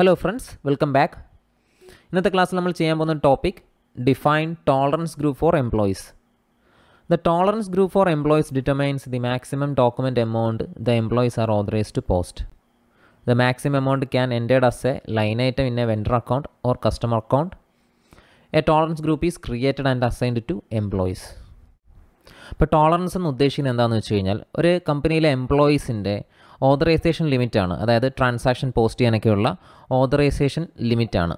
hello friends welcome back ഇന്നത്തെ ക്ലാസ്സിൽ നമ്മൾ ചെയ്യാൻ പോകുന്ന topic define tolerance group for employees the tolerance group for employees determines the maximum document amount the employees are authorise to post the maximum amount can entered as a line item in a vendor account or customer account a tolerance group is created and assigned to employees ഇപ്പോൾ tolerance എന്ന് ഉദ്ദേശിക്കുന്നത് എന്താണെന്ന് വെച്ച് കഴിഞ്ഞാൽ ഒരു കമ്പനിയിലെ എംപ്ലോയീസിൻ്റെ authorisation ലിമിറ്റാണ് അതായത് ട്രാൻസാക്ഷൻ പോസ്റ്റ് ചെയ്യാനൊക്കെയുള്ള ഓതറൈസേഷൻ ലിമിറ്റാണ്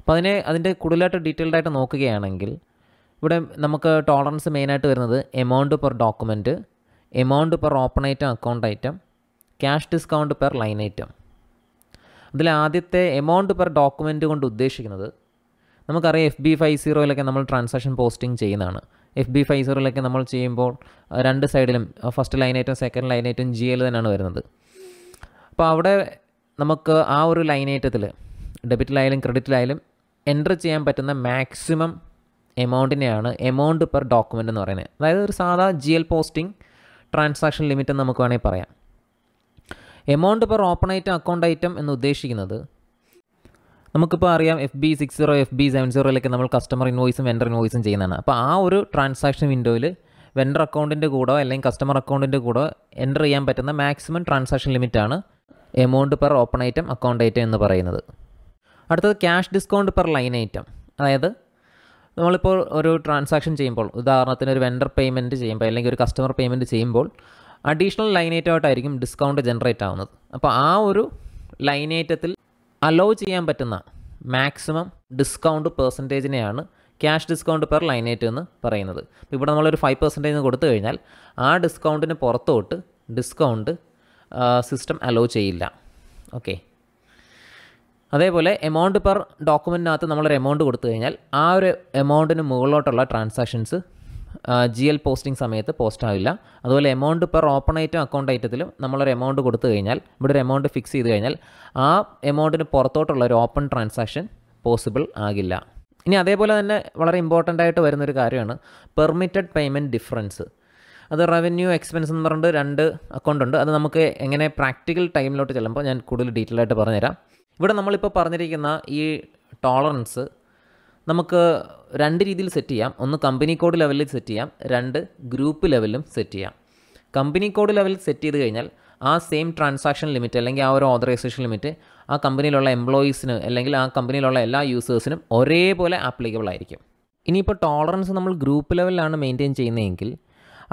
അപ്പോൾ അതിനെ അതിൻ്റെ കൂടുതലായിട്ട് ഡീറ്റെയിൽഡ് ആയിട്ട് നോക്കുകയാണെങ്കിൽ ഇവിടെ നമുക്ക് ടോളറൻസ് മെയിനായിട്ട് വരുന്നത് amount per document amount per open item account item cash discount per line item അതിൽ ആദ്യത്തെ എമൗണ്ട് പെർ ഡോക്യുമെൻറ്റ് കൊണ്ട് ഉദ്ദേശിക്കുന്നത് നമുക്കറിയാം എഫ് ബി ഫൈവ് സീറോയിലൊക്കെ നമ്മൾ ട്രാൻസാക്ഷൻ പോസ്റ്റിംഗ് ചെയ്യുന്നതാണ് എഫ് ബി ഫൈസറിലൊക്കെ നമ്മൾ ചെയ്യുമ്പോൾ രണ്ട് സൈഡിലും first line item second line item G L തന്നെയാണ് വരുന്നത് അപ്പോൾ അവിടെ നമുക്ക് ആ ഒരു ലൈൻ ഐറ്റത്തിൽ ഡെബിറ്റിലായാലും ക്രെഡിറ്റിലായാലും എൻ്റർ ചെയ്യാൻ പറ്റുന്ന മാക്സിമം എമൗണ്ടിനെയാണ് എമൗണ്ട് പെർ ഡോക്യുമെൻ്റ് എന്ന് പറയുന്നത് അതായത് ഒരു സാധാ G L posting transaction limit എന്ന് നമുക്ക് വേണമെങ്കിൽ പറയാം amount per open item account item എന്ന് ഉദ്ദേശിക്കുന്നത് നമുക്കിപ്പോൾ അറിയാം F B six zero F B seven സീറോയിലൊക്കെ നമ്മൾ കസ്റ്റമർ ഇൻവോയ്സും വെൻഡർ ഇൻവോയ്സും ചെയ്യുന്നതാണ് അപ്പോൾ ആ ഒരു ട്രാൻസാക്ഷൻ വിൻഡോയിൽ വെൻഡർ അക്കൗണ്ടിൻ്റെ കൂടോ അല്ലെങ്കിൽ കസ്റ്റമർ അക്കൗണ്ടിൻ്റെ കൂടോ എൻ്റർ ചെയ്യാൻ പറ്റുന്ന മാക്സിമം ട്രാൻസാക്ഷൻ ലിമിറ്റാണ് amount per open item account item എന്ന് പറയുന്നത് അടുത്തത് cash discount per line item അതായത് നമ്മളിപ്പോൾ ഒരു ട്രാൻസാക്ഷൻ ചെയ്യുമ്പോൾ ഉദാഹരണത്തിന് ഒരു വെൻഡർ പേയ്മെൻറ്റ് ചെയ്യുമ്പോൾ അല്ലെങ്കിൽ ഒരു കസ്റ്റമർ പേയ്മെൻറ്റ് ചെയ്യുമ്പോൾ അഡീഷണൽ ലൈൻ ഐറ്റമായിട്ടായിരിക്കും ഡിസ്കൗണ്ട് ജനറേറ്റ് ആവുന്നത് അപ്പോൾ ആ ഒരു ലൈൻ ഐറ്റത്തിൽ അലോ ചെയ്യാൻ പറ്റുന്ന മാക്സിമം ഡിസ്കൗണ്ട് പെർസെൻറ്റേജിനെയാണ് ക്യാഷ് ഡിസ്കൗണ്ട് പെർ ലൈനേറ്റ് എന്ന് പറയുന്നത് അപ്പോൾ ഇവിടെ നമ്മളൊരു ഫൈവ് പെർസെൻറ്റേജ് കൊടുത്തു കഴിഞ്ഞാൽ ആ ഡിസ്കൗണ്ടിന് പുറത്തോട്ട് ഡിസ്കൗണ്ട് സിസ്റ്റം അലോ ചെയ്യില്ല ഓക്കെ അതേപോലെ എമൗണ്ട് പെർ ഡോക്യുമെൻറ്റിനകത്ത് നമ്മളൊരു എമൗണ്ട് കൊടുത്തു കഴിഞ്ഞാൽ ആ ഒരു എമൗണ്ടിന് മുകളിലോട്ടുള്ള ട്രാൻസാക്ഷൻസ് ജി എൽ പോസ്റ്റിംഗ് സമയത്ത് പോസ്റ്റ് ആവില്ല അതുപോലെ amount per open item account ഐറ്റത്തിലും നമ്മളൊരു എമൗണ്ട് കൊടുത്തു കഴിഞ്ഞാൽ ഇവിടെ ഒരു എമൗണ്ട് ഫിക്സ് ചെയ്ത് കഴിഞ്ഞാൽ ആ എമൗണ്ടിന് പുറത്തോട്ടുള്ള ഒരു ഓപ്പൺ ട്രാൻസാക്ഷൻ പോസിബിൾ ആകില്ല ഇനി അതേപോലെ തന്നെ വളരെ ഇമ്പോർട്ടൻ്റ് ആയിട്ട് വരുന്നൊരു കാര്യമാണ് പെർമിറ്റഡ് പേയ്മെൻറ്റ് ഡിഫറൻസ് അത് റവന്യൂ എക്സ്പെൻസ് എന്ന് പറഞ്ഞിട്ട് രണ്ട് അക്കൗണ്ട് ഉണ്ട് അത് നമുക്ക് എങ്ങനെ പ്രാക്ടിക്കൽ ടൈമിലോട്ട് ചെല്ലുമ്പോൾ ഞാൻ കൂടുതൽ ഡീറ്റെയിൽ ആയിട്ട് പറഞ്ഞുതരാം ഇവിടെ നമ്മളിപ്പോൾ പറഞ്ഞിരിക്കുന്ന ഈ ടോളറൻസ് നമുക്ക് രണ്ട് രീതിയിൽ സെറ്റ് ചെയ്യാം ഒന്ന് കമ്പനി കോഡ് ലെവലിൽ സെറ്റ് ചെയ്യാം രണ്ട് ഗ്രൂപ്പ് ലെവലിലും സെറ്റ് ചെയ്യാം കമ്പനി കോഡ് ലെവലിൽ സെറ്റ് ചെയ്ത് കഴിഞ്ഞാൽ ആ സെയിം ട്രാൻസാക്ഷൻ ലിമിറ്റ് അല്ലെങ്കിൽ ആ ഒരു ഓതറൈസേഷൻ ലിമിറ്റ് ആ കമ്പനിയിലുള്ള എംപ്ലോയീസിന് അല്ലെങ്കിൽ ആ കമ്പനിയിലുള്ള എല്ലാ യൂസേഴ്സിനും ഒരേപോലെ ആപ്ലിക്കബിൾ ആയിരിക്കും ഇനിയിപ്പോൾ ടോളറൻസ് നമ്മൾ ഗ്രൂപ്പ് ലെവലിലാണ് മെയിൻറ്റെയിൻ ചെയ്യുന്നതെങ്കിൽ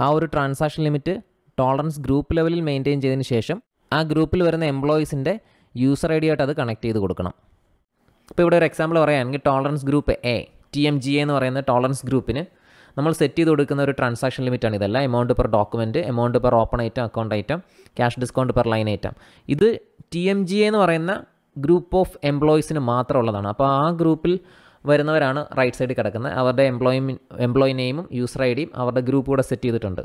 ആ ഒരു ട്രാൻസാക്ഷൻ ലിമിറ്റ് ടോളറൻസ് ഗ്രൂപ്പ് ലെവലിൽ മെയിൻറ്റെയിൻ ചെയ്തതിന് ശേഷം ആ ഗ്രൂപ്പിൽ വരുന്ന എംപ്ലോയീസിൻ്റെ യൂസർ ഐ ഡി ആയിട്ട് അത് കണക്ട് ചെയ്ത് കൊടുക്കണം ഇപ്പോൾ ഇവിടെ ഒരു എക്സാമ്പിൾ പറയുകയാണെങ്കിൽ tolerance group A T M G എന്ന് പറയുന്ന ടോളറൻസ് ഗ്രൂപ്പിന് നമ്മൾ സെറ്റ് ചെയ്ത് കൊടുക്കുന്ന ഒരു ട്രാൻസാക്ഷൻ ലിമിറ്റാണ് ഇതല്ല amount per document amount per open item account item cash discount per line item ഇത് ടി എം ജി എന്ന് പറയുന്ന ഗ്രൂപ്പ് ഓഫ് എംപ്ലോയീസിന് മാത്രമുള്ളതാണ് അപ്പോൾ ആ ഗ്രൂപ്പിൽ വരുന്നവരാണ് റൈറ്റ് സൈഡിൽ കിടക്കുന്നത് അവരുടെ എംപ്ലോയി എംപ്ലോയി നെയിമും യൂസർ ഐ ഡിയും അവരുടെ ഗ്രൂപ്പ് കൂടെ സെറ്റ് ചെയ്തിട്ടുണ്ട്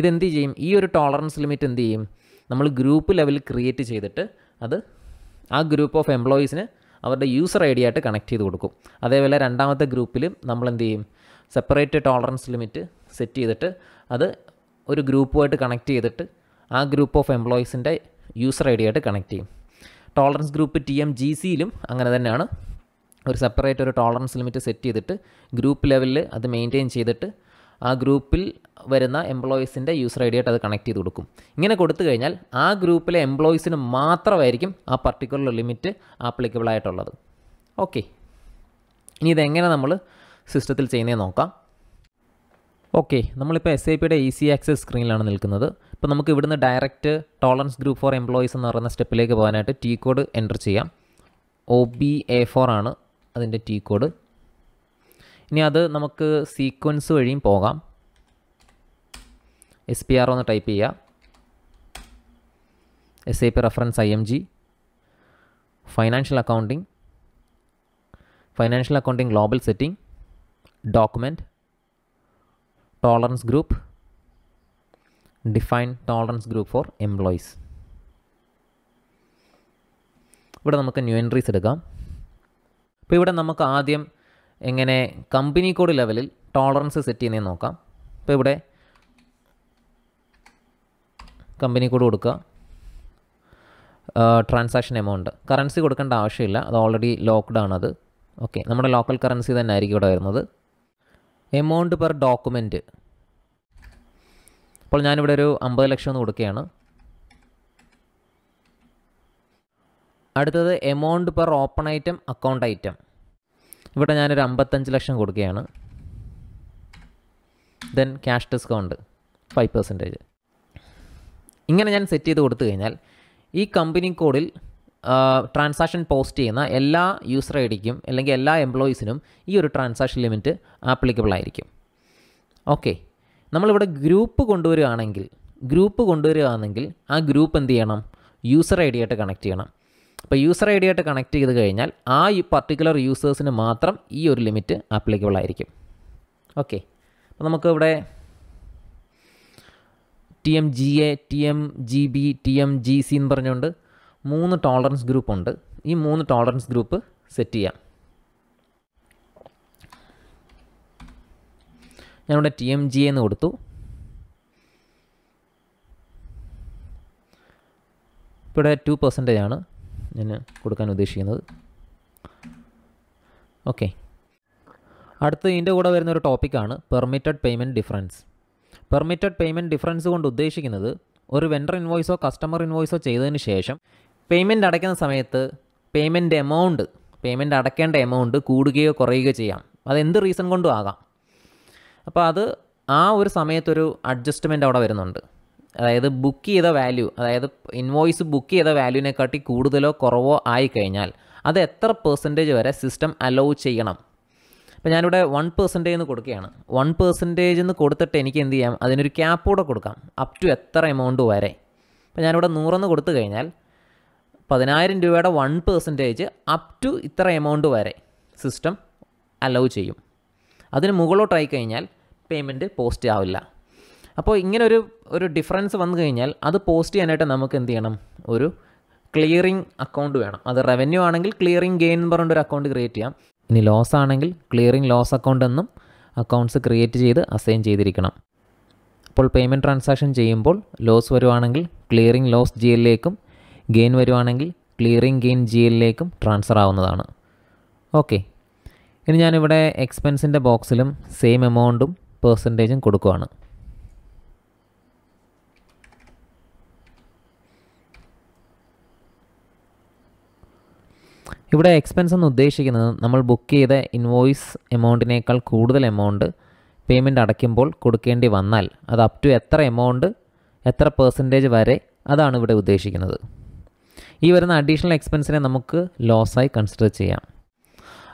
ഇതെന്ത് ചെയ്യും ഈ ഒരു ടോളറൻസ് ലിമിറ്റ് എന്ത് ചെയ്യും നമ്മൾ ഗ്രൂപ്പ് ലെവലിൽ ക്രിയേറ്റ് ചെയ്തിട്ട് അത് ആ ഗ്രൂപ്പ് ഓഫ് എംപ്ലോയീസിന് അവരുടെ യൂസർ ഐ ഡി ആയിട്ട് കണക്ട് ചെയ്ത് കൊടുക്കും അതേപോലെ രണ്ടാമത്തെ ഗ്രൂപ്പിൽ നമ്മൾ എന്ത് ചെയ്യും സെപ്പറേറ്റ് ടോളറൻസ് ലിമിറ്റ് സെറ്റ് ചെയ്തിട്ട് അത് ഒരു ഗ്രൂപ്പുമായിട്ട് കണക്ട് ചെയ്തിട്ട് ആ ഗ്രൂപ്പ് ഓഫ് എംപ്ലോയീസിൻ്റെ യൂസർ ഐ ഡി ആയിട്ട് കണക്ട് ചെയ്യും tolerance group T M G സിയിലും അങ്ങനെ തന്നെയാണ് ഒരു സെപ്പറേറ്റ് ഒരു ടോളറൻസ് ലിമിറ്റ് സെറ്റ് ചെയ്തിട്ട് ഗ്രൂപ്പ് ലെവലിൽ അത് മെയിൻറ്റെയിൻ ചെയ്തിട്ട് ആ ഗ്രൂപ്പിൽ വരുന്ന എംപ്ലോയീസിൻ്റെ യൂസർ ഐ ഡി ആയിട്ട് അത് കണക്ട് ചെയ്ത് കൊടുക്കും ഇങ്ങനെ കൊടുത്തു കഴിഞ്ഞാൽ ആ ഗ്രൂപ്പിലെ എംപ്ലോയീസിന് മാത്രമായിരിക്കും ആ പർട്ടിക്കുലർ ലിമിറ്റ് ആപ്ലിക്കബിൾ ആയിട്ടുള്ളത് ഓക്കെ ഇനി ഇതെങ്ങനെ നമ്മൾ സിസ്റ്റത്തിൽ ചെയ്യുന്നതെന്ന് നോക്കാം ഓക്കെ നമ്മളിപ്പോൾ എസ് ഐ പിയുടെ സി ആക്സസ് സ്ക്രീനിലാണ് നിൽക്കുന്നത് ഇപ്പോൾ നമുക്ക് ഇവിടുന്ന് direct tolerance group for employees എന്ന് പറയുന്ന സ്റ്റെപ്പിലേക്ക് പോകാനായിട്ട് ടി കോഡ് എൻ്റർ ചെയ്യാം ഒ ബി എ ഫോർ ആണ് അതിൻ്റെ ടി കോഡ് ഇനി അത് നമുക്ക് സീക്വൻസ് വഴിയും പോകാം എസ് പി ആർ ഒന്ന് ടൈപ്പ് ചെയ്യുക S I P reference I M G financial accounting financial accounting global setting document tolerance group define tolerance group for employees ഇവിടെ നമുക്ക് ന്യൂ എൻട്രീസ് എടുക്കാം അപ്പോൾ ഇവിടെ നമുക്ക് ആദ്യം എങ്ങനെ കമ്പനി കോഡ് ലെവലിൽ ടോളറൻസ് സെറ്റ് ചെയ്യുന്നതെന്ന് നോക്കാം ഇപ്പോൾ ഇവിടെ കമ്പനി കോഡ് കൊടുക്കുക ട്രാൻസാക്ഷൻ എമൗണ്ട് കറൻസി കൊടുക്കേണ്ട ആവശ്യമില്ല അത് ഓൾറെഡി ലോക്ക്ഡ് ആണത് ഓക്കെ നമ്മുടെ ലോക്കൽ കറൻസി തന്നെ ആയിരിക്കും ഇവിടെ വരുന്നത് എമൗണ്ട് പെർ ഡോക്യുമെൻറ്റ് അപ്പോൾ ഞാനിവിടെ ഒരു അമ്പത് ലക്ഷം എന്ന് കൊടുക്കുകയാണ് അടുത്തത് amount per open item account item ഇവിടെ ഞാനൊരു അമ്പത്തഞ്ച് ലക്ഷം കൊടുക്കുകയാണ് then cash discount five percentage ഇങ്ങനെ ഞാൻ സെറ്റ് ചെയ്ത് കൊടുത്തു കഴിഞ്ഞാൽ ഈ കമ്പനി കോഡിൽ ട്രാൻസാക്ഷൻ പോസ്റ്റ് ചെയ്യുന്ന എല്ലാ യൂസർ ഐ ഡിക്കും അല്ലെങ്കിൽ എല്ലാ എംപ്ലോയീസിനും ഈ ഒരു ട്രാൻസാക്ഷൻ ലിമിറ്റ് ആപ്ലിക്കബിൾ ആയിരിക്കും ഓക്കെ നമ്മളിവിടെ ഗ്രൂപ്പ് കൊണ്ടുവരികയാണെങ്കിൽ ഗ്രൂപ്പ് കൊണ്ടുവരികയാണെങ്കിൽ ആ ഗ്രൂപ്പ് എന്ത് ചെയ്യണം യൂസർ ഐ ഡി ആയിട്ട് കണക്ട് ചെയ്യണം അപ്പോൾ യൂസർ ഐ ഡി ആയിട്ട് കണക്ട് ചെയ്ത് കഴിഞ്ഞാൽ ആ ഈ പർട്ടിക്കുലർ യൂസേഴ്സിന് മാത്രം ഈ ഒരു ലിമിറ്റ് ആപ്ലിക്കബിൾ ആയിരിക്കും ഓക്കെ അപ്പോൾ നമുക്ക് ഇവിടെ T M G A T M G B T M G C എന്ന് പറഞ്ഞുകൊണ്ട് മൂന്ന് ടോളറൻസ് ഗ്രൂപ്പ് ഉണ്ട് ഈ മൂന്ന് ടോളറൻസ് ഗ്രൂപ്പ് സെറ്റ് ചെയ്യാം ഞാനിവിടെ ടി എം ജി എന്ന് കൊടുത്തു ഇവിടെ ടു പെർസെൻറ്റേജ് ആണ് ഞാൻ കൊടുക്കാൻ ഉദ്ദേശിക്കുന്നത് ഓക്കെ അടുത്ത് ഇതിൻ്റെ കൂടെ വരുന്ന ഒരു ടോപ്പിക്കാണ് permitted payment difference permitted payment difference കൊണ്ട് ഉദ്ദേശിക്കുന്നത് ഒരു വെണ്ടർ ഇൻവോയ്സോ കസ്റ്റമർ ഇൻവോയ്സോ ചെയ്തതിന് ശേഷം പേയ്മെൻറ്റ് അടയ്ക്കുന്ന സമയത്ത് പേയ്മെൻറ്റ് എമൗണ്ട് പേയ്മെൻറ്റ് അടയ്ക്കേണ്ട എമൗണ്ട് കൂടുകയോ കുറയുകയോ ചെയ്യാം അത് എന്ത് റീസൺ കൊണ്ടും ആകാം അപ്പോൾ അത് ആ ഒരു സമയത്തൊരു അഡ്ജസ്റ്റ്മെൻ്റ് അവിടെ വരുന്നുണ്ട് അതായത് ബുക്ക് ചെയ്ത വാല്യൂ അതായത് ഇൻവോയ്സ് ബുക്ക് ചെയ്ത വാല്യൂവിനെക്കാട്ടി കൂടുതലോ കുറവോ ആയി കഴിഞ്ഞാൽ അത് എത്ര പെർസെൻറ്റേജ് വരെ സിസ്റ്റം അലോ ചെയ്യണം അപ്പോൾ ഞാനിവിടെ വൺ പെർസെൻറ്റേജ് എന്ന് കൊടുക്കുകയാണ് വൺ പെർസെൻറ്റേജ് എന്ന് കൊടുത്തിട്ട് എനിക്ക് എന്ത് ചെയ്യാം അതിനൊരു ക്യാപ്പ് കൂടെ കൊടുക്കാം അപ് ടു എത്ര എമൗണ്ട് വരെ അപ്പോൾ ഞാനിവിടെ നൂറെന്ന് കൊടുത്തു കഴിഞ്ഞാൽ പതിനായിരം രൂപയുടെ വൺ പെർസെൻറ്റേജ് അപ് ടു ഇത്ര എമൗണ്ട് വരെ സിസ്റ്റം അലോ ചെയ്യും അതിന് മുകളിലോട്ടായി കഴിഞ്ഞാൽ പേയ്മെൻറ്റ് പോസ്റ്റ് ആവില്ല അപ്പോൾ ഇങ്ങനെ ഒരു ഒരു ഡിഫറൻസ് വന്നു കഴിഞ്ഞാൽ അത് പോസ്റ്റ് ചെയ്യാനായിട്ട് നമുക്ക് എന്ത് ചെയ്യണം ഒരു ക്ലിയറിംഗ് അക്കൗണ്ട് വേണം അത് റവന്യൂ ആണെങ്കിൽ ക്ലിയറിംഗ് ഗെയിൻ എന്ന് പറഞ്ഞ ഒരു അക്കൗണ്ട് ക്രിയേറ്റ് ചെയ്യാം ഇനി ലോസ് ആണെങ്കിൽ ക്ലിയറിംഗ് ലോസ് അക്കൗണ്ട് എന്നും അക്കൗണ്ട്സ് ക്രിയേറ്റ് ചെയ്ത് അസൈൻ ചെയ്തിരിക്കണം അപ്പോൾ പേയ്മെൻറ്റ് ട്രാൻസാക്ഷൻ ചെയ്യുമ്പോൾ ലോസ് വരുവാണെങ്കിൽ ക്ലിയറിംഗ് ലോസ് ജി എല്ലിലേക്കും ഗെയിൻ വരുവാണെങ്കിൽ ക്ലിയറിംഗ് ഗെയിൻ ജി എല്ലിലേക്കും ട്രാൻസ്ഫർ ആവുന്നതാണ് ഓക്കെ ഇനി ഞാനിവിടെ എക്സ്പെൻസിൻ്റെ ബോക്സിലും സെയിം എമൗണ്ടും പേഴ്സൻറ്റേജും കൊടുക്കുവാണ് ഇവിടെ എക്സ്പെൻസ് എന്ന് ഉദ്ദേശിക്കുന്നത് നമ്മൾ ബുക്ക് ചെയ്ത ഇൻവോയ്സ് എമൗണ്ടിനേക്കാൾ കൂടുതൽ എമൗണ്ട് പേയ്മെൻ്റ് അടയ്ക്കുമ്പോൾ കൊടുക്കേണ്ടി വന്നാൽ അത് അപ് ടു എത്ര എമൗണ്ട് എത്ര പെർസെൻറ്റേജ് വരെ അതാണ് ഇവിടെ ഉദ്ദേശിക്കുന്നത് ഈ വരുന്ന അഡീഷണൽ എക്സ്പെൻസിനെ നമുക്ക് ലോസായി കൺസിഡർ ചെയ്യാം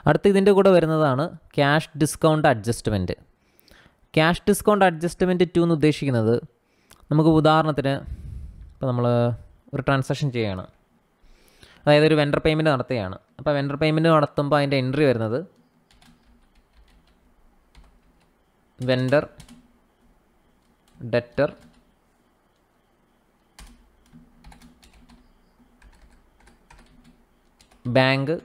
അടുത്ത ഇതിൻ്റെ കൂടെ വരുന്നതാണ് cash discount adjustment cash discount adjustment to എന്ന് ഉദ്ദേശിക്കുന്നത് നമുക്ക് ഉദാഹരണത്തിന് ഇപ്പോൾ നമ്മൾ ഒരു ട്രാൻസാക്ഷൻ ചെയ്യുകയാണ് അതായത് ഒരു വെണ്ടർ പേയ്മെൻറ്റ് നടത്തുകയാണ് അപ്പോൾ വെണ്ടർ പേയ്മെൻറ്റ് നടത്തുമ്പോൾ അതിൻ്റെ എൻട്രി വരുന്നത് വെണ്ടർ ഡെറ്റർ ബാങ്ക്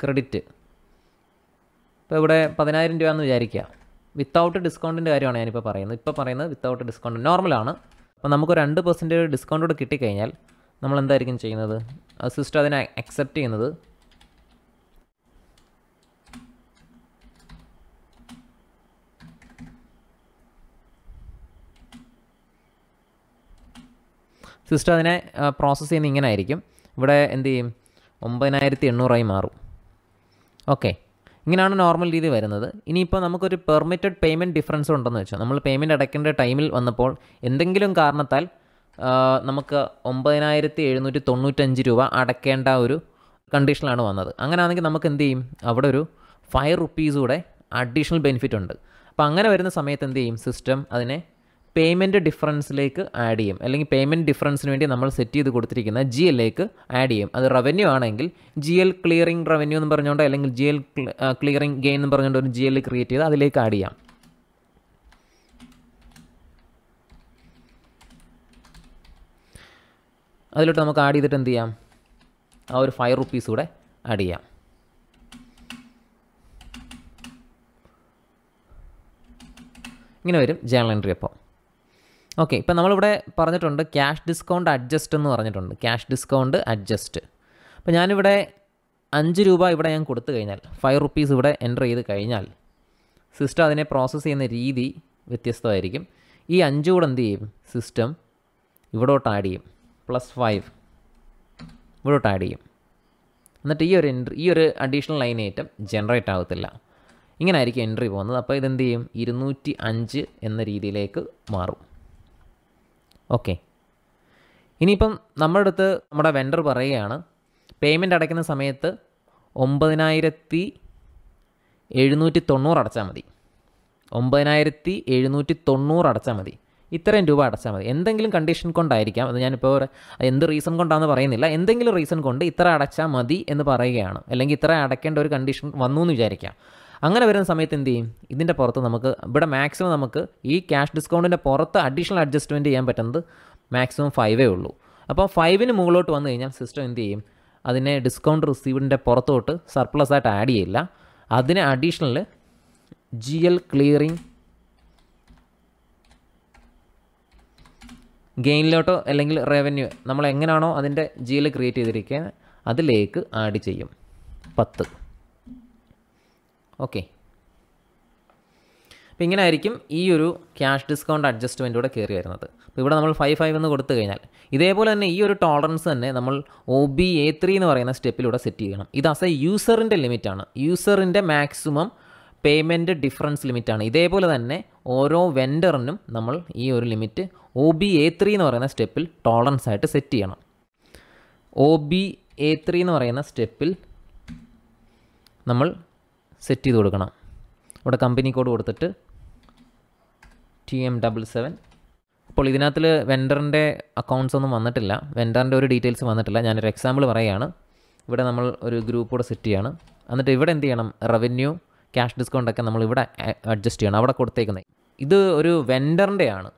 ക്രെഡിറ്റ് ഇപ്പോൾ ഇവിടെ പതിനായിരം രൂപ എന്ന് വിചാരിക്കുക വിത്തൗട്ട് ഡിസ്കൗണ്ടിൻ്റെ കാര്യമാണ് ഞാനിപ്പോൾ പറയുന്നത് ഇപ്പോൾ പറയുന്നത് വിത്തൗട്ട് ഡിസ്കൗണ്ട് നോർമലാണ് അപ്പോൾ നമുക്ക് രണ്ട് പെർസെൻറ്റേജ് ഡിസ്കൗണ്ട് കൂടെ കിട്ടിക്കഴിഞ്ഞാൽ നമ്മൾ എന്തായിരിക്കും ചെയ്യുന്നത് സിസ്റ്റം അതിനെ അക്സെപ്റ്റ് ചെയ്യുന്നത് സിസ്റ്റം അതിനെ പ്രോസസ്സ് ചെയ്യുന്നത് ഇങ്ങനെ ആയിരിക്കും ഇവിടെ എന്ത് ചെയ്യും ഒമ്പതിനായിരത്തി എണ്ണൂറായി മാറും ഓക്കെ ഇങ്ങനെയാണ് നോർമൽ രീതി വരുന്നത് ഇനിയിപ്പോൾ നമുക്കൊരു പെർമിറ്റഡ് പേയ്മെൻറ്റ് ഡിഫറൻസ് ഉണ്ടെന്ന് വെച്ചാൽ നമ്മൾ പേയ്മെൻറ്റ് അടയ്ക്കേണ്ട ടൈമിൽ വന്നപ്പോൾ എന്തെങ്കിലും കാരണത്താൽ നമുക്ക് ഒമ്പതിനായിരത്തി എഴുന്നൂറ്റി തൊണ്ണൂറ്റഞ്ച് രൂപ അടയ്ക്കേണ്ട ഒരു കണ്ടീഷനിലാണ് വന്നത് അങ്ങനെയാണെങ്കിൽ നമുക്ക് എന്ത് ചെയ്യും അവിടെ ഒരു ഫൈവ് റുപ്പീസ് കൂടെ അഡീഷണൽ ബെനിഫിറ്റ് ഉണ്ട് അപ്പോൾ അങ്ങനെ വരുന്ന സമയത്ത് എന്ത് ചെയ്യും സിസ്റ്റം അതിനെ പേയ്മെൻറ്റ് ഡിഫറൻസിലേക്ക് ആഡ് ചെയ്യും അല്ലെങ്കിൽ പേയ്മെൻറ്റ് ഡിഫറൻസിന് വേണ്ടി നമ്മൾ സെറ്റ് ചെയ്ത് കൊടുത്തിരിക്കുന്ന ജി എല്ലേക്ക് ആഡ് ചെയ്യും അത് റവന്യൂ ആണെങ്കിൽ ജി എൽ ക്ലിയറിംഗ് റവന്യൂ എന്ന് പറഞ്ഞുകൊണ്ട് അല്ലെങ്കിൽ ജി എൽ ക്ലിയറിംഗ് ഗെയിൻ എന്ന് പറഞ്ഞുകൊണ്ട് ഒരു ജി എൽ ക്രിയേറ്റ് ചെയ്ത് അതിലേക്ക് ആഡ് ചെയ്യാം അതിലോട്ട് നമുക്ക് ആഡ് ചെയ്തിട്ട് എന്ത് ചെയ്യാം ആ ഒരു ഫൈവ് റുപ്പീസ് കൂടെ ആഡ് ചെയ്യാം ഇങ്ങനെ വരും ജേണൽ എൻട്രി അപ്പോൾ ഓക്കെ ഇപ്പം നമ്മളിവിടെ പറഞ്ഞിട്ടുണ്ട് ക്യാഷ് ഡിസ്കൗണ്ട് അഡ്ജസ്റ്റ് എന്ന് പറഞ്ഞിട്ടുണ്ട് ക്യാഷ് ഡിസ്കൗണ്ട് അഡ്ജസ്റ്റ് അപ്പോൾ ഞാനിവിടെ അഞ്ച് രൂപ ഇവിടെ ഞാൻ കൊടുത്തു കഴിഞ്ഞാൽ ഫൈവ് റുപ്പീസ് ഇവിടെ എൻ്റർ ചെയ്ത് കഴിഞ്ഞാൽ സിസ്റ്റം അതിനെ പ്രോസസ്സ് ചെയ്യുന്ന രീതി വ്യത്യസ്തമായിരിക്കും ഈ അഞ്ച് കൂടെ എന്ത് ചെയ്യും സിസ്റ്റം ഇവിടോട്ട് ആഡ് ചെയ്യും പ്ലസ് ഫൈവ് ഇവിടോട്ട് ആഡ് ചെയ്യും എന്നിട്ട് ഈ ഒരു എൻട്രി ഈ ഒരു അഡീഷണൽ ലൈൻ ഐറ്റം ജനറേറ്റ് ആകത്തില്ല ഇങ്ങനെ ആയിരിക്കും എൻട്രി പോകുന്നത് അപ്പോൾ ഇതെന്ത് ചെയ്യും ഇരുന്നൂറ്റി അഞ്ച് എന്ന രീതിയിലേക്ക് മാറും ഓക്കെ ഇനിയിപ്പം നമ്മുടെ അടുത്ത് നമ്മുടെ വെണ്ടർ പറയുകയാണ് പേയ്മെൻറ്റ് അടയ്ക്കുന്ന സമയത്ത് ഒമ്പതിനായിരത്തി എഴുന്നൂറ്റി തൊണ്ണൂറ് അടച്ചാൽ മതി ഒമ്പതിനായിരത്തി എഴുന്നൂറ്റി തൊണ്ണൂറ് അടച്ചാൽ മതി ഇത്രയും രൂപ അടച്ചാൽ മതി എന്തെങ്കിലും കണ്ടീഷൻ കൊണ്ടായിരിക്കാം അത് ഞാനിപ്പോൾ എന്ത് റീസൺ കൊണ്ടാണെന്ന് പറയുന്നില്ല എന്തെങ്കിലും റീസൺ കൊണ്ട് ഇത്ര അടച്ചാൽ മതി എന്ന് പറയുകയാണ് അല്ലെങ്കിൽ ഇത്ര അടയ്ക്കേണ്ട ഒരു കണ്ടീഷൻ വന്നു എന്ന് വിചാരിക്കാം അങ്ങനെ വരുന്ന സമയത്ത് എന്ത് ചെയ്യും ഇതിൻ്റെ പുറത്ത് നമുക്ക് ഇവിടെ മാക്സിമം നമുക്ക് ഈ ക്യാഷ് ഡിസ്കൗണ്ടിൻ്റെ പുറത്ത് അഡീഷണൽ അഡ്ജസ്റ്റ്മെൻറ്റ് ചെയ്യാൻ പറ്റുന്നത് മാക്സിമം ഫൈവേ ഉള്ളൂ അപ്പോൾ ഫൈവിന് മുകളിലോട്ട് വന്നു കഴിഞ്ഞാൽ സിസ്റ്റം എന്ത് ചെയ്യും അതിനെ ഡിസ്കൗണ്ട് റിസീവിൻ്റെ പുറത്തോട്ട് സർപ്ലസ് ആയിട്ട് ആഡ് ചെയ്യില്ല അതിന് അഡീഷണൽ ജി എൽ ക്ലിയറിംഗ് ഗെയിനിലോട്ടോ അല്ലെങ്കിൽ റവന്യൂ നമ്മൾ എങ്ങനെയാണോ അതിൻ്റെ ജി എൽ ക്രിയേറ്റ് ചെയ്തിരിക്കുക അതിലേക്ക് ആഡ് ചെയ്യും പത്ത് ഓക്കെ അപ്പോൾ ഇങ്ങനെ ആയിരിക്കും ഈ ഒരു ക്യാഷ് ഡിസ്കൗണ്ട് അഡ്ജസ്റ്റ്മെൻറ്റൂടെ കയറി വരുന്നത് അപ്പോൾ ഇവിടെ നമ്മൾ ഫൈവ് ഫൈവ് എന്ന് കൊടുത്തു കഴിഞ്ഞാൽ ഇതേപോലെ തന്നെ ഈ ഒരു ടോളറൻസ് തന്നെ നമ്മൾ ഒ ബി എ ത്രീ എന്ന് പറയുന്ന സ്റ്റെപ്പിലൂടെ സെറ്റ് ചെയ്യണം ഇത് ആസ് എ യൂസറിൻ്റെ ലിമിറ്റാണ് യൂസറിൻ്റെ മാക്സിമം പേയ്മെൻറ്റ് ഡിഫറൻസ് ലിമിറ്റാണ് ഇതേപോലെ തന്നെ ഓരോ വെൻഡറിനും നമ്മൾ ഈ ഒരു limit O B A three എന്ന് പറയുന്ന സ്റ്റെപ്പിൽ ടോളറൻസ് ആയിട്ട് സെറ്റ് ചെയ്യണം ഒ ബി എ ത്രീ എന്ന് പറയുന്ന സ്റ്റെപ്പിൽ നമ്മൾ സെറ്റ് ചെയ്ത് കൊടുക്കണം ഇവിടെ കമ്പനി കോഡ് കൊടുത്തിട്ട് ടി എം ഡബിൾ സെവൻ അപ്പോൾ ഇതിനകത്ത് വെൻഡറിൻ്റെ അക്കൗണ്ട്സ് ഒന്നും വന്നിട്ടില്ല വെൻഡറിൻ്റെ ഒരു ഡീറ്റെയിൽസ് വന്നിട്ടില്ല ഞാനൊരു എക്സാമ്പിൾ പറയുകയാണ് ഇവിടെ നമ്മൾ ഒരു ഗ്രൂപ്പ് കൂടെ സെറ്റ് ചെയ്യാണ് എന്നിട്ട് ഇവിടെ എന്ത് ചെയ്യണം റവന്യൂ ക്യാഷ് ഡിസ്കൗണ്ടൊക്കെ നമ്മൾ ഇവിടെ അഡ്ജസ്റ്റ് ചെയ്യണം അവിടെ കൊടുത്തേക്കുന്നത് ഇത് ഒരു വെണ്ടറിൻ്റെ ആണ്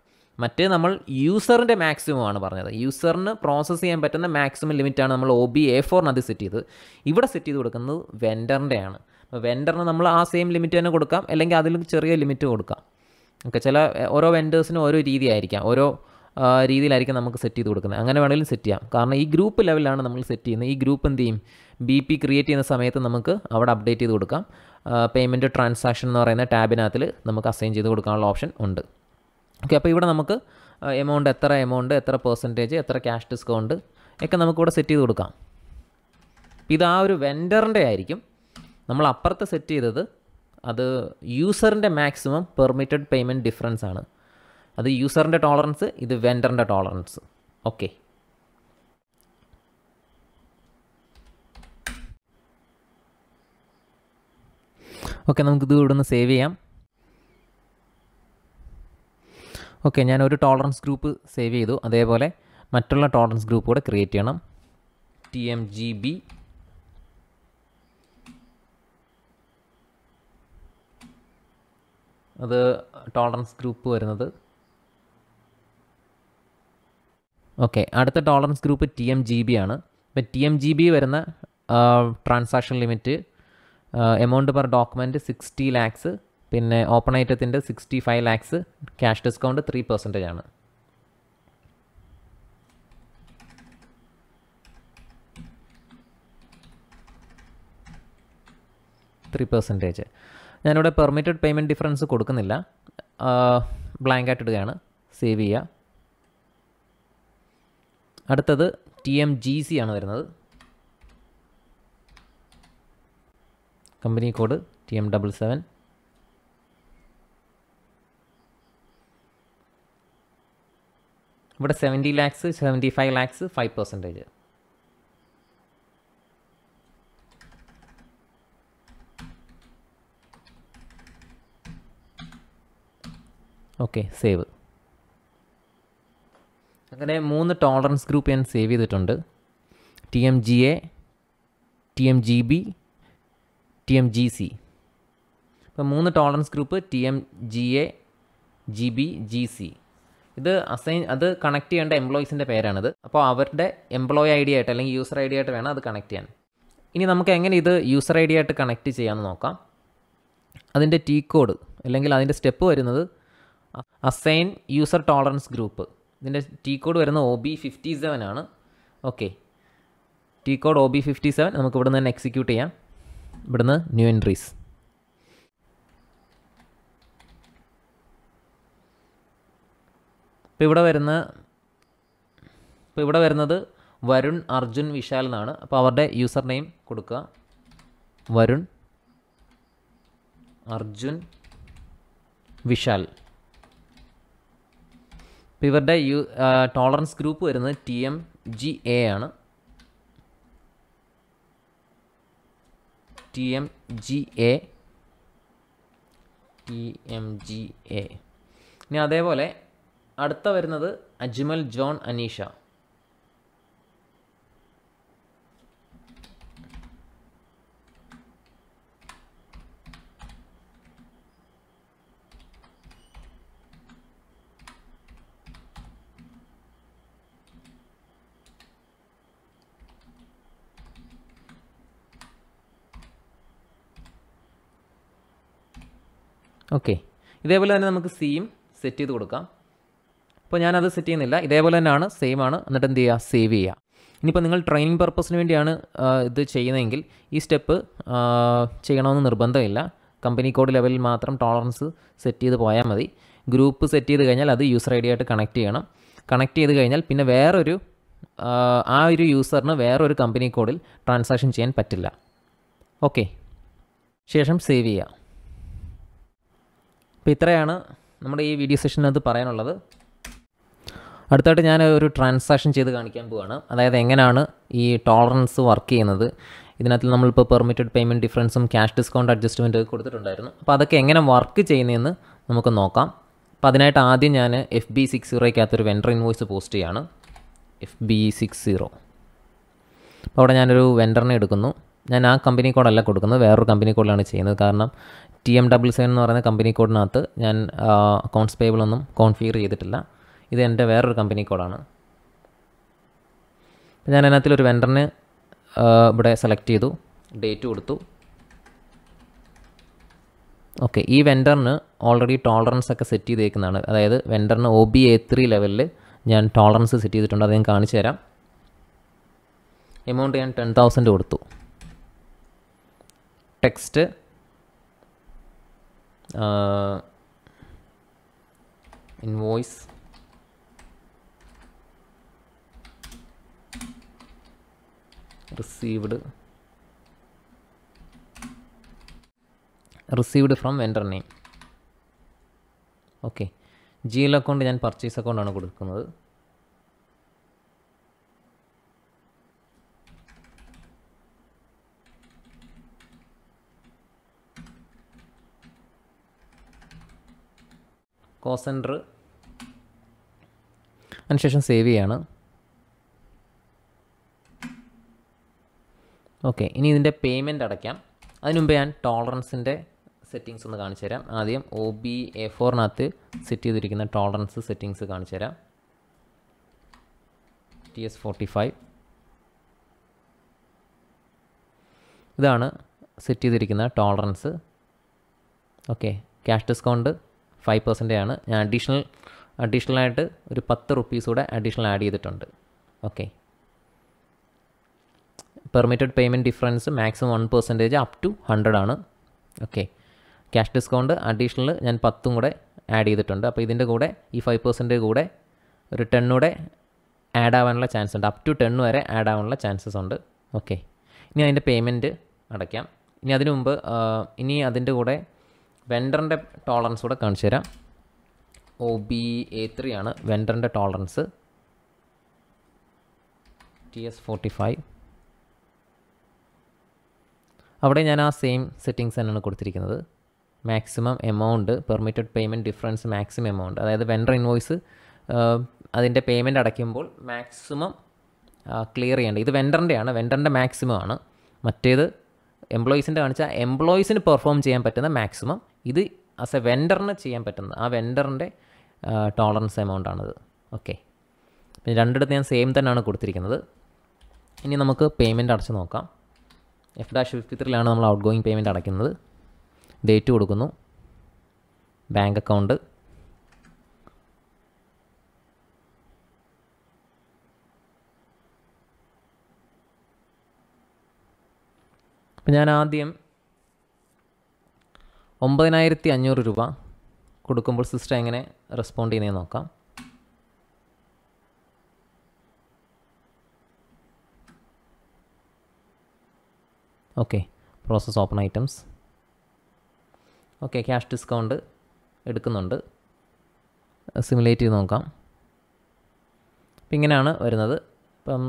മറ്റേ നമ്മൾ യൂസറിൻ്റെ മാക്സിമം ആണ് പറഞ്ഞത് യൂസറിന് പ്രോസസ്സ് ചെയ്യാൻ പറ്റുന്ന മാക്സിമം ലിമിറ്റാണ് നമ്മൾ ഒ ബി എ ഫോറിനകത്ത് സെറ്റ് ചെയ്തത് ഇവിടെ സെറ്റ് ചെയ്ത് കൊടുക്കുന്നത് വെണ്ടറിൻ്റെ ആണ് അപ്പോൾ വെൻഡറിന് നമ്മൾ ആ സെയിം ലിമിറ്റ് തന്നെ കൊടുക്കാം അല്ലെങ്കിൽ അതിലും ചെറിയ ലിമിറ്റ് കൊടുക്കാം ഓക്കെ ചില ഓരോ വെൻഡേഴ്സിനും ഓരോ രീതിയായിരിക്കാം ഓരോ രീതിയിലായിരിക്കും നമുക്ക് സെറ്റ് ചെയ്ത് കൊടുക്കുന്നത് അങ്ങനെ വേണമെങ്കിലും സെറ്റ് ചെയ്യാം കാരണം ഈ ഗ്രൂപ്പ് ലെവലാണ് നമ്മൾ സെറ്റ് ചെയ്യുന്നത് ഈ ഗ്രൂപ്പ് എന്ത് ചെയ്യും ബി പി ക്രിയേറ്റ് ചെയ്യുന്ന സമയത്ത് നമുക്ക് അവിടെ അപ്ഡേറ്റ് ചെയ്ത് കൊടുക്കാം പേയ്മെൻറ്റ് ട്രാൻസാക്ഷൻ എന്ന് പറയുന്ന ടാബിനകത്തിൽ നമുക്ക് അസൈൻ ചെയ്ത് കൊടുക്കാനുള്ള ഓപ്ഷൻ ഉണ്ട് ഓക്കെ അപ്പോൾ ഇവിടെ നമുക്ക് എമൗണ്ട് എത്ര എമൗണ്ട് എത്ര പെർസെൻറ്റേജ് എത്ര ക്യാഷ് ഡിസ്കൗണ്ട് ഒക്കെ നമുക്കിവിടെ സെറ്റ് ചെയ്ത് കൊടുക്കാം ഇത് ആ ഒരു വെൻഡറിൻ്റെ ആയിരിക്കും നമ്മൾ അപ്പുറത്ത് സെറ്റ് ചെയ്തത് അത് യൂസറിൻ്റെ മാക്സിമം പെർമിറ്റഡ് പേയ്മെൻറ്റ് ഡിഫറൻസ് ആണ് അത് യൂസറിൻ്റെ ടോളറൻസ് ഇത് വെൻഡറിൻ്റെ ടോളറൻസ് ഓക്കെ ഓക്കെ നമുക്കിത് ഇവിടെ നിന്ന് സേവ് ചെയ്യാം ഓക്കെ ഞാൻ ഒരു ടോളറൻസ് ഗ്രൂപ്പ് സേവ് ചെയ്തു അതേപോലെ മറ്റുള്ള ടോളറൻസ് ഗ്രൂപ്പ് കൂടെ ക്രിയേറ്റ് ചെയ്യണം ടി എം ജി ബി അത് ടോളറൻസ് ഗ്രൂപ്പ് വരുന്നത് ഓക്കെ അടുത്ത tolerance group T M G B ആണ് ഇപ്പം ടി എം ജി ബി വരുന്ന transaction limit amount per document sixty lakhs പിന്നെ ഓപ്പൺ ഐറ്റത്തിൻ്റെ sixty five lakhs cash discount three percentage ആണ് ത്രീ പെർസെൻറ്റേജ് ഞാനിവിടെ പെർമിറ്റഡ് പേയ്മെൻറ്റ് ഡിഫറൻസ് കൊടുക്കുന്നില്ല ബ്ലാങ്ക് ആയിട്ട് ഇടുകയാണ് സേവ് ചെയ്യുക അടുത്തത് ടി എം ജി സി ആണ് വരുന്നത് company code T M double seven ഇവിടെ seventy lakhs seventy five lakhs five percentage okay save അങ്ങനെ മൂന്ന് ടോളറൻസ് ഗ്രൂപ്പ് ഞാൻ സേവ് ചെയ്തിട്ടുണ്ട് T M G A T M G B T M G C ഇപ്പോൾ മൂന്ന് tolerance group T M G A G B G C ഇത് assign അത് connect ചെയ്യേണ്ട എംപ്ലോയീസിൻ്റെ പേരാണിത് അപ്പോൾ അവരുടെ എംപ്ലോയി ഐ ഡി ആയിട്ട് അല്ലെങ്കിൽ യൂസർ ഐ ഡി ആയിട്ട് വേണം അത് കണക്ട് ചെയ്യാൻ ഇനി നമുക്ക് എങ്ങനെ ഇത് യൂസർ ഐ ഡി ആയിട്ട് കണക്ട് ചെയ്യാമെന്ന് നോക്കാം അതിൻ്റെ ടീ കോഡ് അല്ലെങ്കിൽ അതിൻ്റെ സ്റ്റെപ്പ് വരുന്നത് അസൈൻ യൂസർ ടോളറൻസ് ഗ്രൂപ്പ് ഇതിൻ്റെ ടീ കോഡ് വരുന്ന ഒ ബി ഫിഫ്റ്റി സെവൻ ആണ് okay T code O B fifty seven നമുക്ക് ഇവിടുന്ന് തന്നെ എക്സിക്യൂട്ട് ചെയ്യാം ഇവിടുന്ന് ന്യൂ എൻട്രീസ് ഇപ്പോൾ ഇവിടെ വരുന്ന ഇപ്പോൾ ഇവിടെ വരുന്നത് വരുൺ അർജുൻ വിശാൽ എന്നാണ് അപ്പോൾ അവരുടെ യൂസർ നെയിം കൊടുക്കുക വരുൺ അർജുൻ വിശാൽ അപ്പോൾ ഇവരുടെ യു ടോളറൻസ് ഗ്രൂപ്പ് വരുന്നത് ടി എം ജി എ ആണ് T M G A T M G A ഇനി അതേപോലെ അടുത്ത വരുന്നത് അജ്മൽ ജോൺ അനീഷ ഓക്കെ ഇതേപോലെ തന്നെ നമുക്ക് സിയും സെറ്റ് ചെയ്ത് കൊടുക്കാം അപ്പോൾ ഞാനത് സെറ്റ് ചെയ്യുന്നില്ല ഇതേപോലെ തന്നെയാണ് സെയിം ആണ് എന്നിട്ട് എന്ത് ചെയ്യുക സേവ് ചെയ്യുക ഇനിയിപ്പോൾ നിങ്ങൾ ട്രെയിനിങ് പർപ്പസിന് വേണ്ടിയാണ് ഇത് ചെയ്യുന്നതെങ്കിൽ ഈ സ്റ്റെപ്പ് ചെയ്യണമെന്ന് നിർബന്ധമില്ല കമ്പനി കോഡ് ലെവലിൽ മാത്രം ടോളറൻസ് സെറ്റ് ചെയ്ത് പോയാൽ മതി ഗ്രൂപ്പ് സെറ്റ് ചെയ്ത് കഴിഞ്ഞാൽ അത് യൂസർ ഐ ആയിട്ട് കണക്ട് ചെയ്യണം കണക്ട് ചെയ്ത് കഴിഞ്ഞാൽ പിന്നെ വേറൊരു ആ ഒരു യൂസറിന് വേറൊരു കമ്പനി കോഡിൽ ട്രാൻസാക്ഷൻ ചെയ്യാൻ പറ്റില്ല ഓക്കെ ശേഷം സേവ് ചെയ്യുക അപ്പോൾ ഇത്രയാണ് നമ്മുടെ ഈ വീഡിയോ സെഷനകത്ത് പറയാനുള്ളത് അടുത്തായിട്ട് ഞാൻ ഒരു ട്രാൻസാക്ഷൻ ചെയ്ത് കാണിക്കാൻ പോവുകയാണ് അതായത് എങ്ങനെയാണ് ഈ ടോളറൻസ് വർക്ക് ചെയ്യുന്നത് ഇതിനകത്ത് നമ്മളിപ്പോൾ പെർമിറ്റഡ് പേയ്മെൻറ്റ് ഡിഫറൻസും ക്യാഷ് ഡിസ്കൗണ്ട് അഡ്ജസ്റ്റ്മെൻറ്റ് കൊടുത്തിട്ടുണ്ടായിരുന്നു അപ്പോൾ അതൊക്കെ എങ്ങനെ വർക്ക് ചെയ്യുന്നതെന്ന് നമുക്ക് നോക്കാം അപ്പോൾ അതിനായിട്ട് ആദ്യം ഞാൻ എഫ് ബി സിക്സ് സീറോയ്ക്കകത്തൊരു വെൻഡർ ഇൻവോയ്സ് പോസ്റ്റ് ചെയ്യുകയാണ് എഫ് ബി സിക്സ് സീറോ അപ്പോൾ അവിടെ ഞാനൊരു വെൻഡറിനെ എടുക്കുന്നു ഞാൻ ആ കമ്പനി കോഡല്ല കൊടുക്കുന്നത് വേറൊരു കമ്പനി കോഡിലാണ് ചെയ്യുന്നത് കാരണം ടി എം ഡബ്ല്യു സെവൻ എന്ന് പറയുന്ന കമ്പനി കോഡിനകത്ത് ഞാൻ അക്കൗണ്ട്സ് പേബിളൊന്നും ഒന്നും കോൺഫിഗർ ചെയ്തിട്ടില്ല ഇത് എൻ്റെ വേറൊരു കമ്പനി കോഡാണ് ഞാൻ അതിനകത്തിൽ ഒരു വെണ്ടറിനെ ഇവിടെ സെലക്ട് ചെയ്തു ഡേറ്റ് കൊടുത്തു ഓക്കെ ഈ വെൻഡറിന് ഓൾറെഡി ടോളറൻസ് ഒക്കെ സെറ്റ് ചെയ്തേക്കുന്നതാണ് അതായത് വെൻഡറിന് ഒ ബി എ ത്രീ ലെവലിൽ ഞാൻ ടോളറൻസ് സെറ്റ് ചെയ്തിട്ടുണ്ട് അത് ഞാൻ കാണിച്ചു തരാം എമൗണ്ട് ഞാൻ ടെൻ തൗസൻഡ് കൊടുത്തു text invoice received received from vendor name okay G L account ഞാൻ പർച്ചേസ് അക്കൗണ്ടാണ് കൊടുക്കുന്നത് കോസ് സെൻറ്റർ അതിനുശേഷം സേവ് ചെയ്യാണ് ഓക്കെ ഇനി ഇതിൻ്റെ പേയ്മെൻ്റ് അടയ്ക്കാം അതിനു മുമ്പ് ഞാൻ ടോളറൻസിൻ്റെ സെറ്റിങ്സ് ഒന്ന് കാണിച്ചു തരാം ആദ്യം ഒ ബി എ ഫോറിനകത്ത് സെറ്റ് ചെയ്തിരിക്കുന്ന ടോളറൻസ് സെറ്റിങ്സ് കാണിച്ചു തരാം ടി എസ് ഫോർട്ടി ഫൈവ് ഇതാണ് സെറ്റ് ചെയ്തിരിക്കുന്ന tolerance okay cash discount five percentage ആണ് ഞാൻ അഡീഷണൽ ആയിട്ട് ഒരു പത്ത് റുപ്പീസ് കൂടെ അഡീഷണൽ ആഡ് ചെയ്തിട്ടുണ്ട് okay permitted payment difference maximum one percentage up to hundred ആണ് ഓക്കെ ക്യാഷ് ഡിസ്കൗണ്ട് അഡീഷണൽ ഞാൻ പത്തും കൂടെ ആഡ് ചെയ്തിട്ടുണ്ട് അപ്പോൾ ഇതിൻ്റെ കൂടെ ഈ ഫൈവ് പെർസെൻറ്റേജ് കൂടെ ഒരു ടെന്നൂടെ ആഡ് ആവാനുള്ള ചാൻസ് ഉണ്ട് അപ് ടു ടെൻ വരെ ആഡ് ആവാനുള്ള ചാൻസസ് ഉണ്ട് ഓക്കെ ഇനി അതിൻ്റെ പേയ്മെൻറ്റ് അടയ്ക്കാം ഇനി അതിനു മുമ്പ് ഇനി അതിൻ്റെ കൂടെ വെൻഡറിൻ്റെ ടോളറൻസ് കൂടെ കാണിച്ചു തരാം ഒ ബി എ ത്രീ ആണ് വെൻഡറിൻ്റെ tolerance T S forty five അവിടെ ഞാൻ ആ സെയിം സെറ്റിങ്സ് തന്നെയാണ് കൊടുത്തിരിക്കുന്നത് maximum amount permitted payment difference maximum amount അതായത് വെണ്ടർ ഇൻവോയ്സ് അതിൻ്റെ പേയ്മെൻറ്റ് അടയ്ക്കുമ്പോൾ മാക്സിമം ക്ലിയർ ചെയ്യേണ്ടത് ഇത് വെണ്ടറിൻ്റെയാണ് വെൻഡറിൻ്റെ മാക്സിമം ആണ് മറ്റേത് എംപ്ലോയീസിൻ്റെ കാണിച്ചാൽ എംപ്ലോയീസിന് പെർഫോം ചെയ്യാൻ പറ്റുന്ന മാക്സിമം ഇത് ആസ് എ വെൻഡറിന് ചെയ്യാൻ പറ്റുന്നത് ആ വെൻഡറിൻ്റെ ടോളറൻസ് എമൗണ്ട് ആണത് ഓക്കെ പിന്നെ രണ്ടിടത്ത് ഞാൻ സെയിം തന്നെയാണ് കൊടുത്തിരിക്കുന്നത് ഇനി നമുക്ക് പേയ്മെൻറ്റ് അടച്ച് നോക്കാം എഫ് ഡാഷ് ഫിഫ്റ്റി ത്രീലാണ് നമ്മൾ ഔട്ട് ഗോയിങ് പേയ്മെൻറ്റ് അടയ്ക്കുന്നത് ഡേറ്റ് കൊടുക്കുന്നു ബാങ്ക് അക്കൗണ്ട് അപ്പം ഞാൻ ആദ്യം ഒമ്പതിനായിരത്തി അഞ്ഞൂറ് രൂപ കൊടുക്കുമ്പോൾ സിസ്റ്റം എങ്ങനെ റെസ്പോണ്ട് ചെയ്യുന്നതെന്ന് നോക്കാം okay process open items okay cash discount എടുക്കുന്നുണ്ട് സിമുലേറ്റ് ചെയ്ത് നോക്കാം അപ്പം ഇങ്ങനെയാണ് വരുന്നത് ഇപ്പം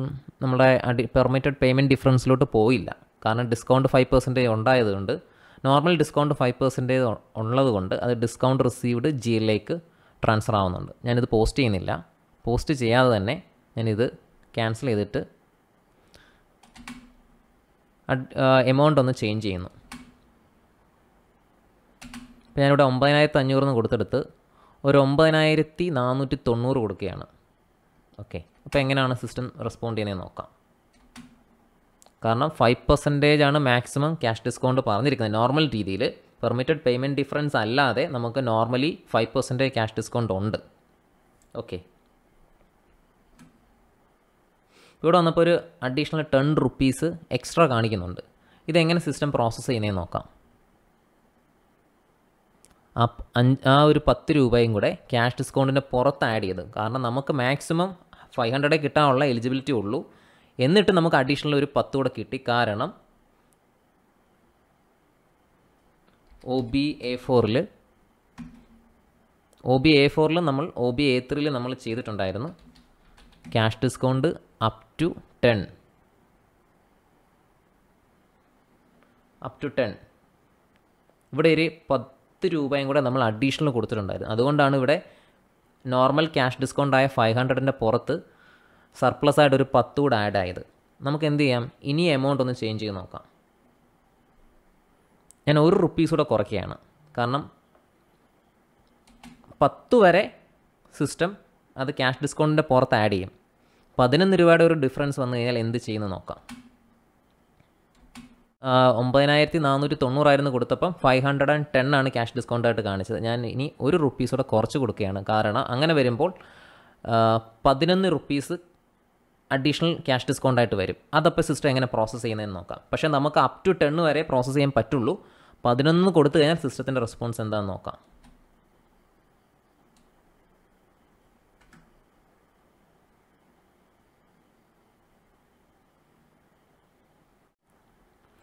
നമ്മുടെ അഡി പെർമിറ്റഡ് പേയ്മെൻറ്റ് ഡിഫറൻസിലോട്ട് പോയില്ല കാരണം ഡിസ്കൗണ്ട് ഫൈവ് പെർസെൻറ്റേജ് ഉണ്ടായതുകൊണ്ട് നോർമൽ ഡിസ്കൗണ്ട് ഫൈവ് പെർസെൻറ്റേജ് ഉള്ളത് കൊണ്ട് അത് ഡിസ്കൗണ്ട് റിസീവ്ഡ് ജി ട്രാൻസ്ഫർ ആവുന്നുണ്ട് ഞാനിത് പോസ്റ്റ് ചെയ്യുന്നില്ല പോസ്റ്റ് ചെയ്യാതെ തന്നെ ഞാനിത് ക്യാൻസൽ ചെയ്തിട്ട് എമൗണ്ട് ഒന്ന് ചേഞ്ച് ചെയ്യുന്നു ഇപ്പോൾ ഞാനിവിടെ ഒമ്പതിനായിരത്തി അഞ്ഞൂറിന് കൊടുത്തെടുത്ത് ഒരു ഒമ്പതിനായിരത്തി നാനൂറ്റി തൊണ്ണൂറ് കൊടുക്കുകയാണ് ഓക്കെ അപ്പോൾ എങ്ങനെയാണ് സിസ്റ്റം റെസ്പോണ്ട് ചെയ്യുന്നത് നോക്കാം കാരണം ഫൈവ് പെർസെൻറ്റേജ് ആണ് മാക്സിമം ക്യാഷ് ഡിസ്കൗണ്ട് പറഞ്ഞിരിക്കുന്നത് നോർമൽ രീതിയിൽ പെർമിറ്റഡ് പേയ്മെൻറ്റ് ഡിഫറൻസ് അല്ലാതെ നമുക്ക് normally five percentage cash discount ഉണ്ട് ഓക്കെ ഇവിടെ വന്നപ്പോൾ ഒരു അഡീഷണൽ ടെൻ റുപ്പീസ് എക്സ്ട്രാ കാണിക്കുന്നുണ്ട് ഇതെങ്ങനെ സിസ്റ്റം പ്രോസസ്സ് ചെയ്യുന്നതെന്ന് നോക്കാം ആ അഞ്ച് ആ ഒരു പത്ത് രൂപയും കൂടെ ക്യാഷ് ഡിസ്കൗണ്ടിൻ്റെ പുറത്ത് ആഡ് ചെയ്ത് കാരണം നമുക്ക് മാക്സിമം ഫൈവ് ഹൺഡ്രഡേ കിട്ടാനുള്ള എലിജിബിലിറ്റി ഉള്ളൂ എന്നിട്ട് നമുക്ക് അഡീഷണൽ ഒരു പത്ത് കൂടെ കിട്ടി കാരണം ഒ ബി എ ഫോറിൽ ഒ ബി എ ഫോറിൽ നമ്മൾ ഒ ബി എ ത്രീയിൽ നമ്മൾ ചെയ്തിട്ടുണ്ടായിരുന്നു cash discount up to ten up to ten ഇവിടെ ഒരു പത്ത് രൂപയും കൂടെ നമ്മൾ അഡീഷണൽ കൊടുത്തിട്ടുണ്ടായിരുന്നു അതുകൊണ്ടാണ് ഇവിടെ നോർമൽ ക്യാഷ് ഡിസ്കൗണ്ട് ആയ ഫൈവ് ഹൺഡ്രഡിൻ്റെ പുറത്ത് സർപ്ലസ് ആയിട്ട് ഒരു പത്ത് കൂടെ ആഡ് ആയത് നമുക്ക് എന്ത് ചെയ്യാം ഇനി എമൗണ്ട് ഒന്ന് ചേഞ്ച് ചെയ്ത് നോക്കാം ഞാൻ ഒരു റുപ്പീസ് കൂടെ കുറയ്ക്കുകയാണ് കാരണം പത്ത് വരെ സിസ്റ്റം അത് ക്യാഷ് ഡിസ്കൗണ്ടിൻ്റെ പുറത്ത് ആഡ് ചെയ്യും പതിനൊന്ന് രൂപയുടെ ഒരു ഡിഫറൻസ് വന്നു കഴിഞ്ഞാൽ എന്ത് ചെയ്യുന്നു നോക്കാം ഒമ്പതിനായിരത്തി നാനൂറ്റി തൊണ്ണൂറായിരുന്നു കൊടുത്തപ്പം ഫൈവ് ഹൺഡ്രഡ് ആൻഡ് ടെൻ ആണ് ക്യാഷ് ഡിസ്കൗണ്ടായിട്ട് കാണിച്ചത് ഞാൻ ഇനി ഒരു റുപ്പീസ് കൂടെ കുറച്ച് കൊടുക്കുകയാണ് കാരണം അങ്ങനെ വരുമ്പോൾ പതിനൊന്ന് റുപ്പീസ് അഡീഷണൽ ക്യാഷ് ഡിസ്കൗണ്ട് ആയിട്ട് വരും അതപ്പോൾ സിസ്റ്റം എങ്ങനെ പ്രോസസ്സ് ചെയ്യുന്നതെന്ന് നോക്കാം പക്ഷേ നമുക്ക് അപ് ടു ടെൺ വരെ പ്രോസസ്സ് ചെയ്യാൻ പറ്റുള്ളൂ പതിനൊന്ന് കൊടുത്തു കഴിഞ്ഞാൽ സിസ്റ്റത്തിൻ്റെ റെസ്പോൺസ് എന്താണെന്ന് നോക്കാം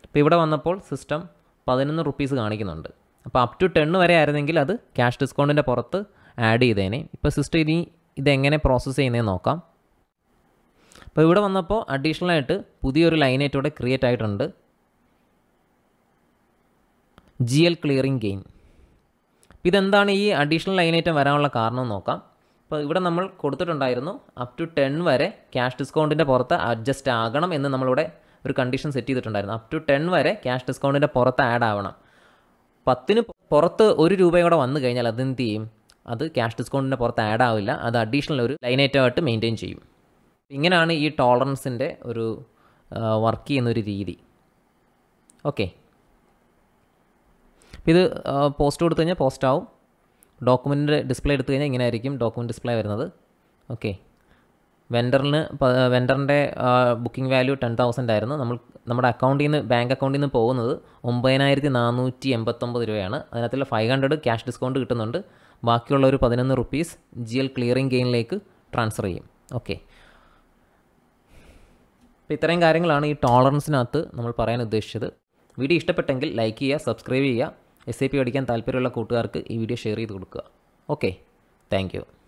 ഇപ്പോൾ ഇവിടെ വന്നപ്പോൾ സിസ്റ്റം പതിനൊന്ന് റുപ്പീസ് കാണിക്കുന്നുണ്ട് അപ്പോൾ അപ് ടു ടെൺ വരെ ആയിരുന്നെങ്കിൽ അത് ക്യാഷ് ഡിസ്കൗണ്ടിൻ്റെ പുറത്ത് ആഡ് ചെയ്തേനെ ഇപ്പോൾ സിസ്റ്റം ഇനി ഇതെങ്ങനെ പ്രോസസ്സ് ചെയ്യുന്നതെന്ന് നോക്കാം അപ്പോൾ ഇവിടെ വന്നപ്പോൾ ആയിട്ട് പുതിയൊരു ലൈനായിട്ട് ഇവിടെ ക്രിയേറ്റ് ആയിട്ടുണ്ട് ജി എൽ ക്ലിയറിംഗ് ഗെയിൻ ഇതെന്താണ് ഈ അഡീഷണൽ ലൈനായിട്ട് വരാനുള്ള കാരണം നോക്കാം അപ്പോൾ ഇവിടെ നമ്മൾ കൊടുത്തിട്ടുണ്ടായിരുന്നു അപ് ടു ടെൻ വരെ ക്യാഷ് ഡിസ്കൗണ്ടിൻ്റെ പുറത്ത് അഡ്ജസ്റ്റ് ആകണം എന്ന് നമ്മളിവിടെ ഒരു കണ്ടീഷൻ സെറ്റ് ചെയ്തിട്ടുണ്ടായിരുന്നു അപ് ടു ടെൻ വരെ ക്യാഷ് ഡിസ്കൗണ്ടിൻ്റെ പുറത്ത് ആഡ് ആവണം പത്തിന് പുറത്ത് ഒരു രൂപ കൂടെ വന്നു കഴിഞ്ഞാൽ അതെന്ത് ചെയ്യും അത് ക്യാഷ് ഡിസ്കൗണ്ടിൻ്റെ പുറത്ത് ആഡ് ആവില്ല അത് അഡീഷണൽ ഒരു ലൈൻ ഐറ്റമായിട്ട് മെയിൻറ്റെയിൻ ചെയ്യും ഇങ്ങനെയാണ് ഈ ടോളറൻസിൻ്റെ ഒരു വർക്ക് ചെയ്യുന്നൊരു രീതി ഓക്കെ ഇത് പോസ്റ്റ് കൊടുത്തു കഴിഞ്ഞാൽ പോസ്റ്റ് ആവും ഡോക്യുമെൻറ്റ് ഡിസ്പ്ലേ എടുത്തു കഴിഞ്ഞാൽ ഇങ്ങനെ ആയിരിക്കും ഡോക്യുമെൻറ്റ് ഡിസ്പ്ലേ വരുന്നത് ഓക്കെ വെൻഡറിന് വെൻഡറിൻ്റെ ബുക്കിംഗ് വാല്യൂ ടെൻ തൗസൻഡ് ആയിരുന്നു നമ്മൾ നമ്മുടെ അക്കൗണ്ടിൽ നിന്ന് ബാങ്ക് അക്കൗണ്ടിൽ നിന്ന് പോകുന്നത് ഒമ്പതിനായിരത്തി നാനൂറ്റി എൺപത്തൊമ്പത് രൂപയാണ് അതിനകത്തുള്ള ഫൈവ് ഹൺഡ്രഡ് ക്യാഷ് ഡിസ്കൗണ്ട് കിട്ടുന്നുണ്ട് ബാക്കിയുള്ള ഒരു പതിനൊന്ന് റുപ്പീസ് ജി എൽ ക്ലിയറിംഗ് ഗെയിനിലേക്ക് ട്രാൻസ്ഫർ ചെയ്യും ഓക്കെ അപ്പോൾ ഇത്രയും കാര്യങ്ങളാണ് ഈ ടോളറൻസിനകത്ത് നമ്മൾ പറയാൻ ഉദ്ദേശിച്ചത് വീഡിയോ ഇഷ്ടപ്പെട്ടെങ്കിൽ ലൈക്ക് ചെയ്യുക സബ്സ്ക്രൈബ് ചെയ്യുക എസ് ഐ പി പഠിക്കാൻ താല്പര്യമുള്ള കൂട്ടുകാർക്ക് ഈ വീഡിയോ ഷെയർ ചെയ്ത് കൊടുക്കുക ഓക്കെ താങ്ക്